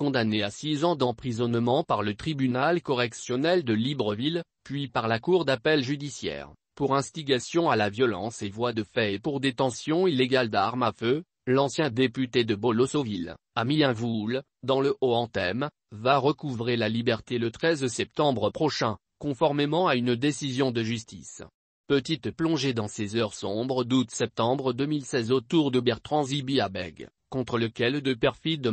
condamné à six ans d'emprisonnement par le tribunal correctionnel de Libreville, puis par la cour d'appel judiciaire, pour instigation à la violence et voie de fait et pour détention illégale d'armes à feu, l'ancien député de Bolossoville, Amien Voul, dans le Haut-Anthem, va recouvrer la liberté le 13 septembre prochain, conformément à une décision de justice. Petite plongée dans ces heures sombres d'août-septembre 2016 autour de Bertrand Zibiabeg contre lequel de perfides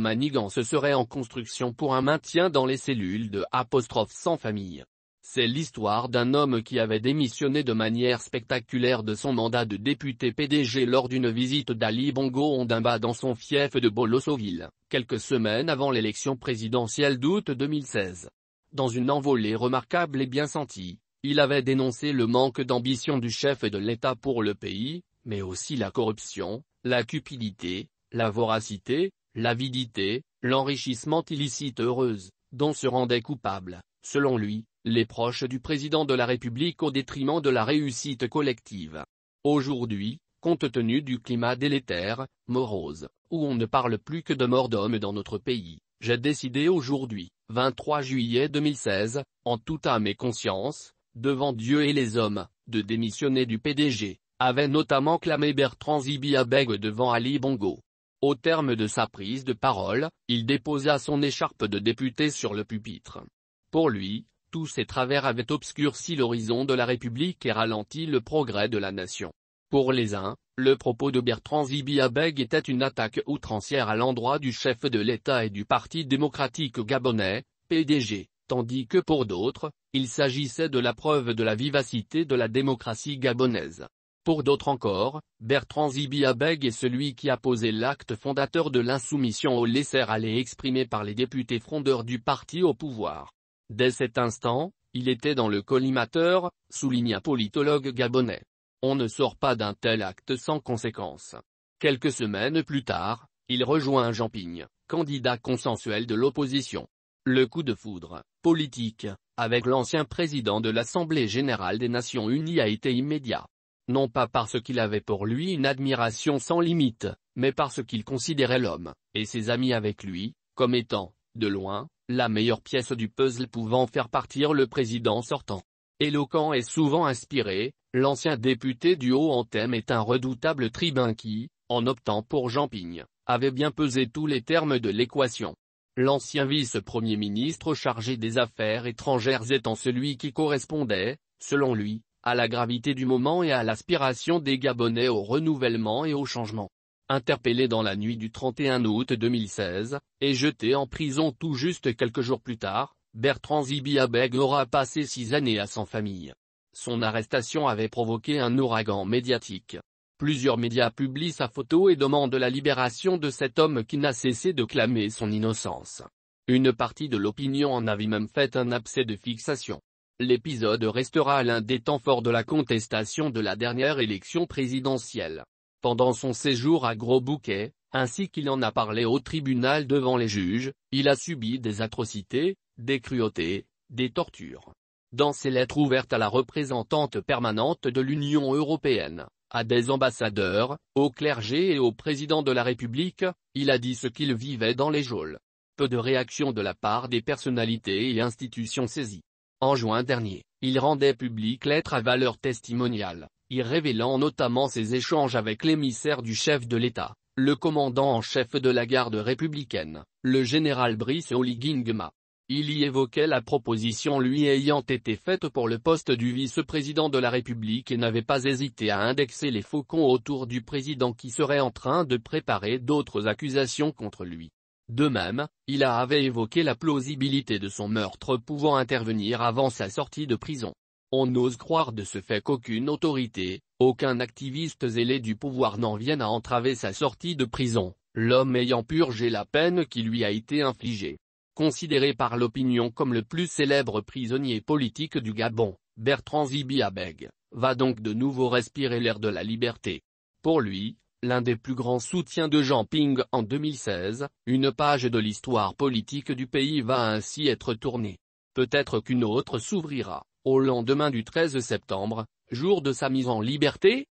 se seraient en construction pour un maintien dans les cellules de apostrophe sans famille. C'est l'histoire d'un homme qui avait démissionné de manière spectaculaire de son mandat de député PDG lors d'une visite d'Ali Bongo Ondimba dans son fief de Bolossoville, quelques semaines avant l'élection présidentielle d'août 2016. Dans une envolée remarquable et bien sentie, il avait dénoncé le manque d'ambition du chef de l'État pour le pays, mais aussi la corruption, la cupidité, la voracité, l'avidité, l'enrichissement illicite heureuse, dont se rendaient coupables, selon lui, les proches du président de la République au détriment de la réussite collective. Aujourd'hui, compte tenu du climat délétère, morose, où on ne parle plus que de mort d'hommes dans notre pays, j'ai décidé aujourd'hui, 23 juillet 2016, en toute âme et conscience, devant Dieu et les hommes, de démissionner du PDG, avait notamment clamé Bertrand Zibiabeg devant Ali Bongo. Au terme de sa prise de parole, il déposa son écharpe de député sur le pupitre. Pour lui, tous ces travers avaient obscurci l'horizon de la République et ralenti le progrès de la nation. Pour les uns, le propos de Bertrand Zibiabeg était une attaque outrancière à l'endroit du chef de l'État et du Parti démocratique gabonais, PDG, tandis que pour d'autres, il s'agissait de la preuve de la vivacité de la démocratie gabonaise. Pour d'autres encore, Bertrand Zibiabeg est celui qui a posé l'acte fondateur de l'insoumission au laisser-aller exprimé par les députés frondeurs du parti au pouvoir. Dès cet instant, il était dans le collimateur, souligne un politologue gabonais. On ne sort pas d'un tel acte sans conséquence. Quelques semaines plus tard, il rejoint Jean Pigne, candidat consensuel de l'opposition. Le coup de foudre, politique, avec l'ancien président de l'Assemblée Générale des Nations Unies a été immédiat non pas parce qu'il avait pour lui une admiration sans limite, mais parce qu'il considérait l'homme, et ses amis avec lui, comme étant, de loin, la meilleure pièce du puzzle pouvant faire partir le président sortant. Éloquent et souvent inspiré, l'ancien député du Haut-Anthem est un redoutable tribun qui, en optant pour Jean Pigne, avait bien pesé tous les termes de l'équation. L'ancien vice-premier ministre chargé des affaires étrangères étant celui qui correspondait, selon lui, à la gravité du moment et à l'aspiration des Gabonais au renouvellement et au changement. Interpellé dans la nuit du 31 août 2016, et jeté en prison tout juste quelques jours plus tard, Bertrand Zibiabeg aura passé six années à son famille. Son arrestation avait provoqué un ouragan médiatique. Plusieurs médias publient sa photo et demandent la libération de cet homme qui n'a cessé de clamer son innocence. Une partie de l'opinion en avait même fait un abcès de fixation. L'épisode restera l'un des temps forts de la contestation de la dernière élection présidentielle. Pendant son séjour à Gros Bouquet, ainsi qu'il en a parlé au tribunal devant les juges, il a subi des atrocités, des cruautés, des tortures. Dans ses lettres ouvertes à la représentante permanente de l'Union européenne, à des ambassadeurs, au clergé et au président de la République, il a dit ce qu'il vivait dans les geôles. Peu de réactions de la part des personnalités et institutions saisies. En juin dernier, il rendait public lettre à valeur testimoniale, y révélant notamment ses échanges avec l'émissaire du chef de l'État, le commandant en chef de la garde républicaine, le général Brice Oligingma. Il y évoquait la proposition lui ayant été faite pour le poste du vice-président de la République et n'avait pas hésité à indexer les faucons autour du président qui serait en train de préparer d'autres accusations contre lui. De même, il avait évoqué la plausibilité de son meurtre pouvant intervenir avant sa sortie de prison. On n'ose croire de ce fait qu'aucune autorité, aucun activiste zélé du pouvoir n'en vienne à entraver sa sortie de prison, l'homme ayant purgé la peine qui lui a été infligée. Considéré par l'opinion comme le plus célèbre prisonnier politique du Gabon, Bertrand Zibi va donc de nouveau respirer l'air de la liberté. Pour lui, l'un des plus grands soutiens de Jean Ping en 2016, une page de l'histoire politique du pays va ainsi être tournée. Peut-être qu'une autre s'ouvrira, au lendemain du 13 septembre, jour de sa mise en liberté